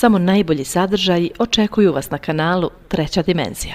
Samo najbolji sadržaji očekuju vas na kanalu Treća dimenzija.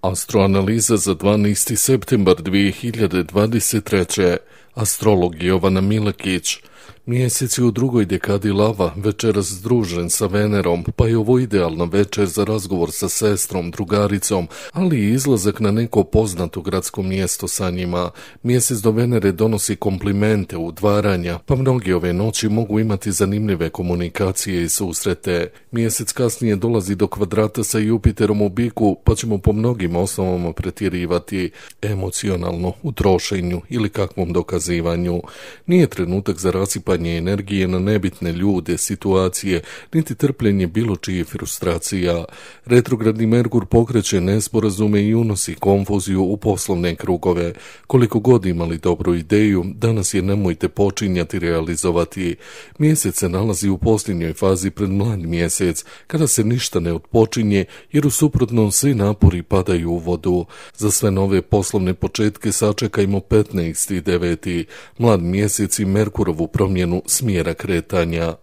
Astroanaliza za 12. septembar 2023. Astrolog Jovana Milakić – Mjesec je u drugoj dekadi lava, večeras združen sa Venerom, pa je ovo idealna večer za razgovor sa sestrom, drugaricom, ali i izlazak na neko poznato gradsko mjesto sa njima. Mjesec do Venere donosi komplimente, udvaranja, pa mnogi ove noći mogu imati zanimljive komunikacije i susrete. Mjesec kasnije dolazi do kvadrata sa Jupiterom u biku, pa ćemo po mnogim osnovama pretjerivati emocionalno u trošenju ili kakvom dokazivanju. Nije trenutak za sipanje energije na nebitne ljude, situacije, niti trpljenje bilo čije frustracija. Retrogradni Merkur pokreće nesporazume i unosi konfuziju u poslovne krugove. Koliko god imali dobru ideju, danas je nemojte počinjati realizovati. Mjesec se nalazi u posljednjoj fazi pred mlad mjesec, kada se ništa ne odpočinje, jer u suprotnom svi napori padaju u vodu. Za sve nove poslovne početke sačekajmo 15.9. Mlad mjesec i Merkurovu pro promjenu smjera kretanja.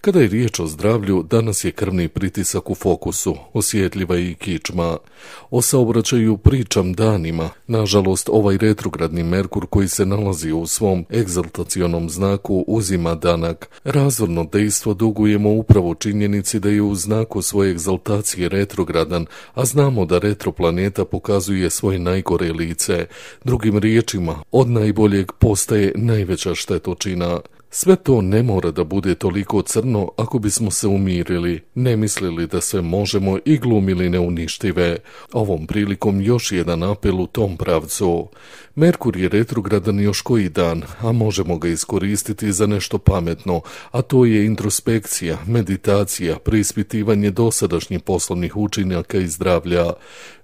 Kada je riječ o zdravlju, danas je krvni pritisak u fokusu, osjetljiva i kičma. O saobraćaju pričam danima. Nažalost, ovaj retrogradni Merkur koji se nalazi u svom egzaltacionom znaku uzima danak. Razorno dejstvo dugujemo upravo činjenici da je u znaku svoje egzaltacije retrogradan, a znamo da retroplaneta pokazuje svoje najgore lice. Drugim riječima, od najboljeg postaje najveća štetočina. Sve to ne mora da bude toliko crno ako bismo se umirili, ne mislili da sve možemo i glumili neuništive. Ovom prilikom još jedan apel u tom pravcu. Merkur je retrogradan još koji dan, a možemo ga iskoristiti za nešto pametno, a to je introspekcija, meditacija, preispitivanje dosadašnjih poslovnih učinjaka i zdravlja.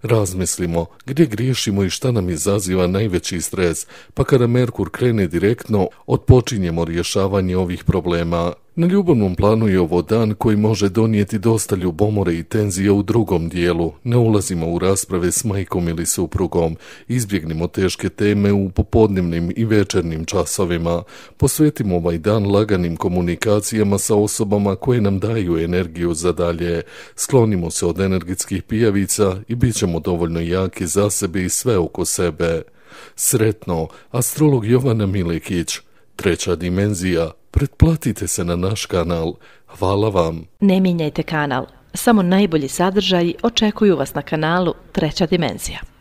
Razmislimo gdje griješimo i šta nam izaziva najveći stres, pa kada Merkur krene direktno, odpočinjemo rješavanje rješavanje ovih problema. Na ljubavnom planu je ovo dan koji može donijeti dosta ljubomore i tenzije u drugom dijelu. Ne ulazimo u rasprave s majkom ili suprugom. Izbjegnimo teške teme u popodnevnim i večernim časovima. Posvetimo ovaj dan laganim komunikacijama sa osobama koje nam daju energiju za dalje. Sklonimo se od energetskih pijavica i bit ćemo dovoljno jaki za sebe i sve oko sebe. Sretno, astrolog Jovana Milikić – Treća dimenzija, pretplatite se na naš kanal. Hvala vam. Ne mijenjajte kanal. Samo najbolji sadržaji očekuju vas na kanalu Treća dimenzija.